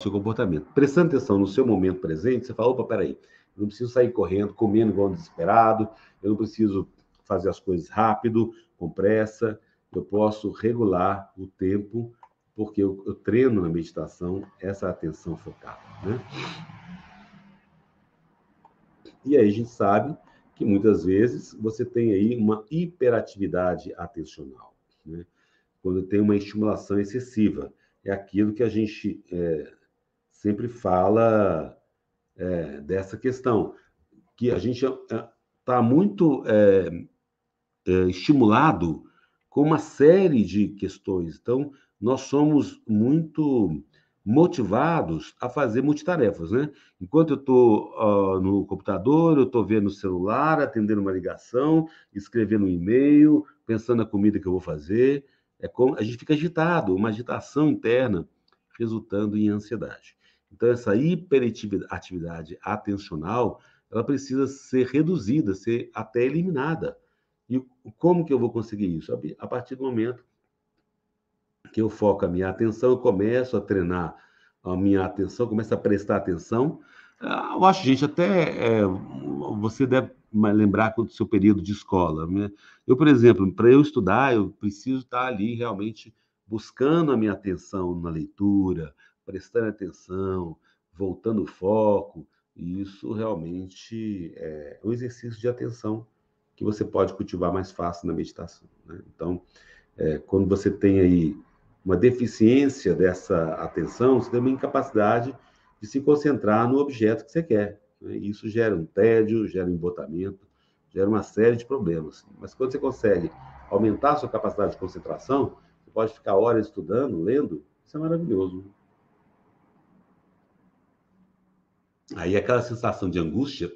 seu comportamento. Prestando atenção no seu momento presente, você fala, opa, peraí, eu não preciso sair correndo, comendo igual um desesperado, eu não preciso fazer as coisas rápido, com pressa, eu posso regular o tempo, porque eu, eu treino na meditação essa atenção focada, né? E aí a gente sabe que muitas vezes você tem aí uma hiperatividade atencional, né? Quando tem uma estimulação excessiva, é aquilo que a gente é, sempre fala é, dessa questão, que a gente está é, é, muito é, é, estimulado com uma série de questões. Então, nós somos muito motivados a fazer multitarefas, né? Enquanto eu estou uh, no computador, eu estou vendo o celular, atendendo uma ligação, escrevendo um e-mail, pensando na comida que eu vou fazer. É como, a gente fica agitado, uma agitação interna resultando em ansiedade. Então, essa hiperatividade atencional, ela precisa ser reduzida, ser até eliminada. E como que eu vou conseguir isso? A partir do momento que eu foco a minha atenção, eu começo a treinar a minha atenção, começo a prestar atenção. Ah, eu acho, gente, até é, você deve lembrar do seu período de escola. Né? Eu, por exemplo, para eu estudar, eu preciso estar ali realmente buscando a minha atenção na leitura, prestando atenção, voltando o foco. E isso realmente é um exercício de atenção que você pode cultivar mais fácil na meditação. Né? Então, é, quando você tem aí uma deficiência dessa atenção, você tem uma incapacidade de se concentrar no objeto que você quer. Né? Isso gera um tédio, gera um embotamento, gera uma série de problemas. Assim. Mas quando você consegue aumentar a sua capacidade de concentração, você pode ficar horas estudando, lendo, isso é maravilhoso. Né? Aí é aquela sensação de angústia,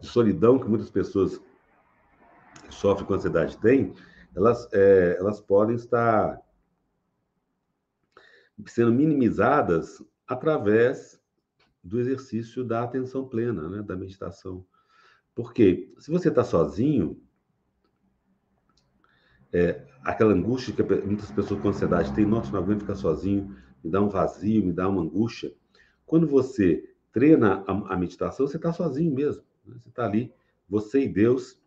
de solidão que muitas pessoas sofrem com ansiedade têm, elas, é, elas podem estar sendo minimizadas através do exercício da atenção plena, né, da meditação. Porque se você está sozinho, é, aquela angústia que muitas pessoas com ansiedade têm, nossa, não aguento ficar sozinho, me dá um vazio, me dá uma angústia. Quando você treina a, a meditação, você está sozinho mesmo. Né? Você está ali, você e Deus,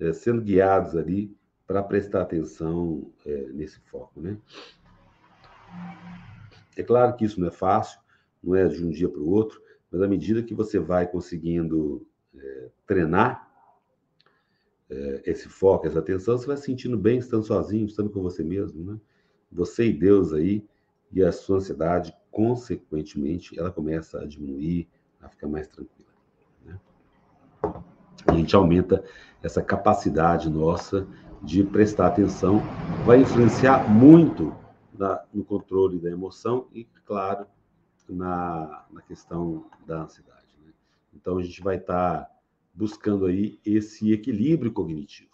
é, sendo guiados ali para prestar atenção é, nesse foco, né? É claro que isso não é fácil, não é de um dia para o outro, mas à medida que você vai conseguindo é, treinar é, esse foco, essa atenção, você vai se sentindo bem estando sozinho, estando com você mesmo, né? Você e Deus aí e a sua ansiedade, consequentemente, ela começa a diminuir, a ficar mais tranquila. Né? A gente aumenta essa capacidade nossa de prestar atenção, vai influenciar muito na, no controle da emoção e, claro, na, na questão da ansiedade. Né? Então, a gente vai estar tá buscando aí esse equilíbrio cognitivo.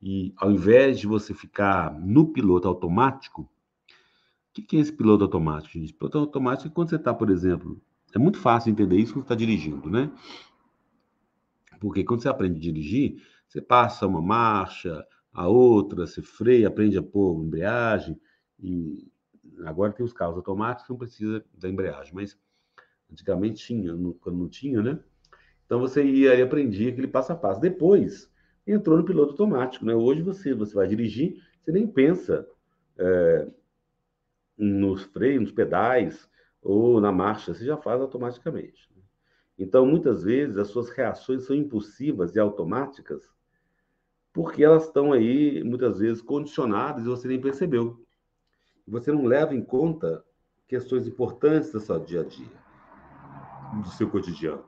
E ao invés de você ficar no piloto automático, o que é esse piloto automático, gente? Piloto automático é quando você está, por exemplo, é muito fácil entender isso quando está dirigindo, né? Porque quando você aprende a dirigir, você passa uma marcha, a outra, você freia, aprende a pôr embreagem. E agora tem os carros automáticos, não precisa da embreagem, mas antigamente tinha, quando não tinha, né? Então você ia e aprendia aquele passo a passo. Depois entrou no piloto automático, né? Hoje você, você vai dirigir, você nem pensa. É, nos freios, nos pedais ou na marcha, você já faz automaticamente. Né? Então, muitas vezes, as suas reações são impulsivas e automáticas porque elas estão aí, muitas vezes, condicionadas e você nem percebeu. Você não leva em conta questões importantes do seu dia a dia, do seu cotidiano.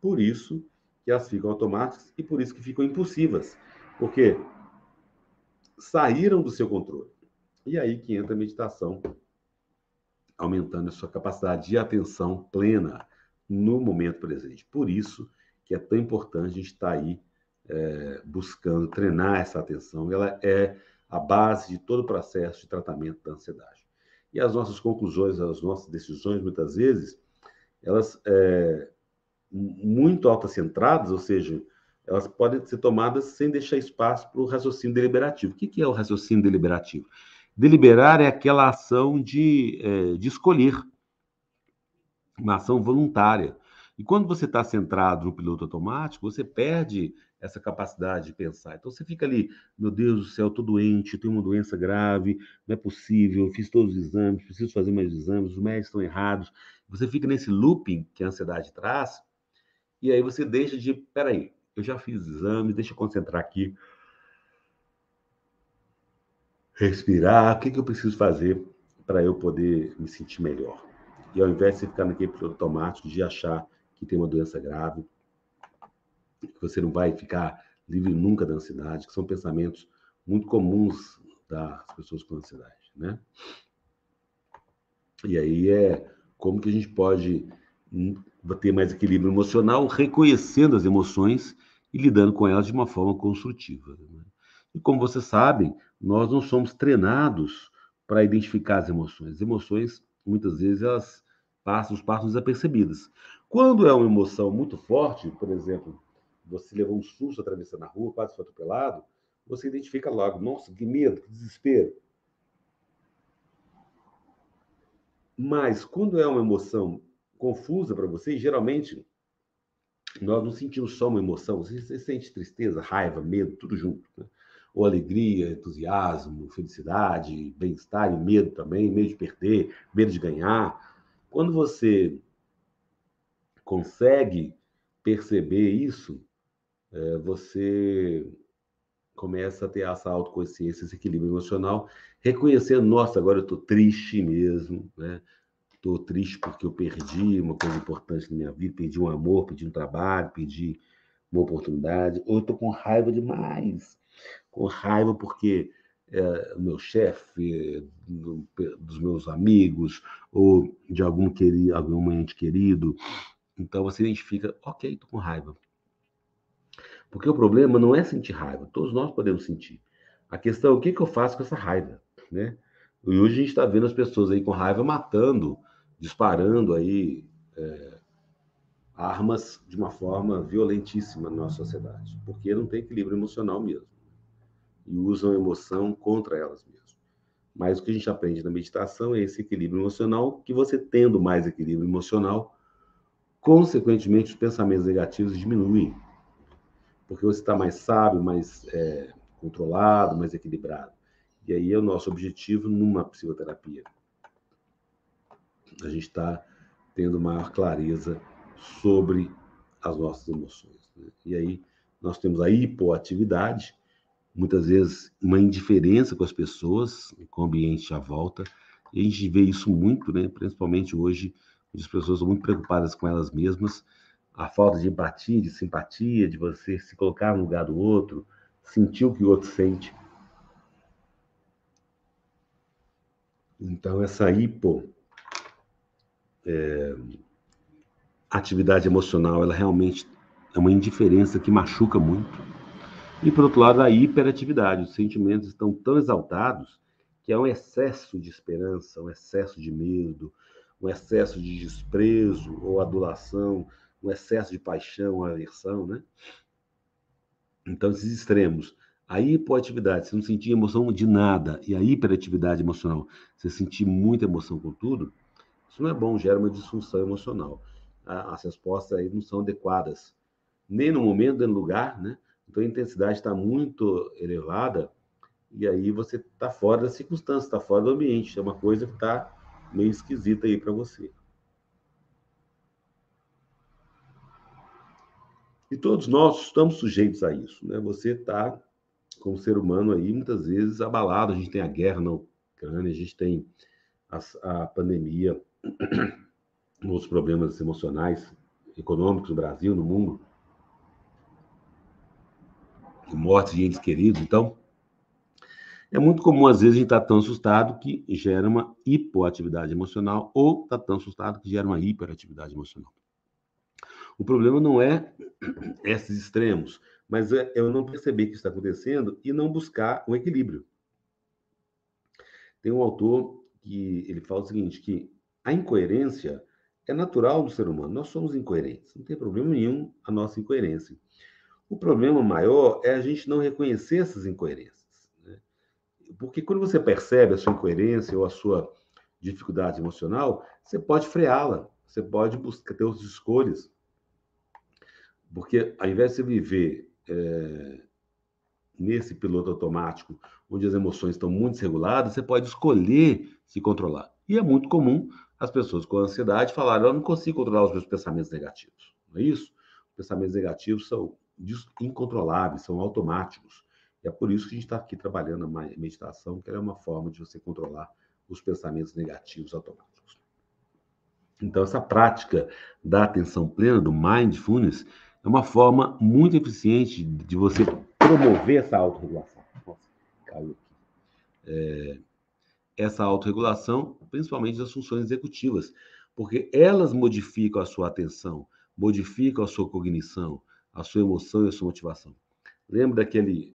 Por isso que elas ficam automáticas e por isso que ficam impulsivas, porque saíram do seu controle. E aí que entra a meditação, aumentando a sua capacidade de atenção plena no momento presente. Por isso que é tão importante a gente estar tá aí é, buscando treinar essa atenção. Ela é a base de todo o processo de tratamento da ansiedade. E as nossas conclusões, as nossas decisões, muitas vezes, elas é, muito autocentradas, ou seja, elas podem ser tomadas sem deixar espaço para o raciocínio deliberativo. O que, que é o raciocínio deliberativo? Deliberar é aquela ação de, é, de escolher, uma ação voluntária. E quando você está centrado no piloto automático, você perde essa capacidade de pensar. Então você fica ali, meu Deus do céu, estou doente, tenho uma doença grave, não é possível, fiz todos os exames, preciso fazer mais exames, os médicos estão errados. Você fica nesse looping que a ansiedade traz, e aí você deixa de, peraí, eu já fiz exames, deixa eu concentrar aqui respirar, o que, que eu preciso fazer para eu poder me sentir melhor. E ao invés de você ficar naquele piloto automático de achar que tem uma doença grave, que você não vai ficar livre nunca da ansiedade, que são pensamentos muito comuns das pessoas com ansiedade, né? E aí é como que a gente pode hum, ter mais equilíbrio emocional, reconhecendo as emoções e lidando com elas de uma forma construtiva. Né? E como vocês sabem, nós não somos treinados para identificar as emoções. As emoções, muitas vezes, elas passam, passos desapercebidas. Quando é uma emoção muito forte, por exemplo, você levou um susto atravessando a rua, quase foi atropelado, você identifica logo, nossa, que medo, que desespero. Mas quando é uma emoção confusa para você, geralmente nós não sentimos só uma emoção, você sente tristeza, raiva, medo, tudo junto. Né? ou alegria, entusiasmo, felicidade, bem-estar e medo também, medo de perder, medo de ganhar. Quando você consegue perceber isso, é, você começa a ter essa autoconsciência, esse equilíbrio emocional, reconhecendo, nossa, agora eu estou triste mesmo, né? Estou triste porque eu perdi uma coisa importante na minha vida, perdi um amor, perdi um trabalho, perdi uma oportunidade, ou estou com raiva demais, com raiva porque é, meu chefe, do, dos meus amigos, ou de algum, querido, algum ente querido. Então você assim, identifica, ok, estou com raiva. Porque o problema não é sentir raiva, todos nós podemos sentir. A questão é o que, que eu faço com essa raiva, né? E hoje a gente está vendo as pessoas aí com raiva matando, disparando aí é, armas de uma forma violentíssima na nossa sociedade, porque não tem equilíbrio emocional mesmo e usam a emoção contra elas mesmas. Mas o que a gente aprende na meditação é esse equilíbrio emocional, que você tendo mais equilíbrio emocional, consequentemente os pensamentos negativos diminuem, porque você está mais sábio, mais é, controlado, mais equilibrado. E aí é o nosso objetivo numa psicoterapia. A gente está tendo maior clareza sobre as nossas emoções. Né? E aí nós temos a hipoatividade, muitas vezes uma indiferença com as pessoas, com o ambiente à volta. E a gente vê isso muito, né? principalmente hoje, onde as pessoas estão muito preocupadas com elas mesmas. A falta de empatia, de simpatia, de você se colocar no lugar do outro, sentir o que o outro sente. Então, essa hipo é, atividade emocional, ela realmente é uma indiferença que machuca muito e, por outro lado, a hiperatividade. Os sentimentos estão tão exaltados que há um excesso de esperança, um excesso de medo, um excesso de desprezo ou adulação, um excesso de paixão, aversão, né? Então, esses extremos. A hipoatividade, você não sentir emoção de nada, e a hiperatividade emocional, você sentir muita emoção com tudo, isso não é bom, gera uma disfunção emocional. As respostas aí não são adequadas, nem no momento, nem no lugar, né? Então a intensidade está muito elevada e aí você está fora da circunstância, está fora do ambiente. É uma coisa que está meio esquisita aí para você. E todos nós estamos sujeitos a isso, né? Você está, como ser humano aí, muitas vezes abalado. A gente tem a guerra na Ucrânia, a gente tem a, a pandemia, outros problemas emocionais, econômicos no Brasil, no mundo de mortes de entes queridos. Então, é muito comum, às vezes, a gente estar tá tão assustado que gera uma hipoatividade emocional ou tá tão assustado que gera uma hiperatividade emocional. O problema não é esses extremos, mas é eu não perceber que está acontecendo e não buscar um equilíbrio. Tem um autor que ele fala o seguinte, que a incoerência é natural do ser humano. Nós somos incoerentes, não tem problema nenhum a nossa incoerência. O problema maior é a gente não reconhecer essas incoerências. Né? Porque quando você percebe a sua incoerência ou a sua dificuldade emocional, você pode freá-la, você pode buscar ter outras escolhas. Porque ao invés de você viver é, nesse piloto automático, onde as emoções estão muito desreguladas, você pode escolher se controlar. E é muito comum as pessoas com ansiedade falarem: eu não consigo controlar os meus pensamentos negativos. Não é isso? Pensamentos negativos são incontroláveis, são automáticos. E é por isso que a gente está aqui trabalhando a meditação, que é uma forma de você controlar os pensamentos negativos automáticos. Então, essa prática da atenção plena, do mindfulness, é uma forma muito eficiente de você promover essa autorregulação. caiu aqui. É, essa autorregulação, principalmente das funções executivas, porque elas modificam a sua atenção, modificam a sua cognição, a sua emoção e a sua motivação. Lembra daquele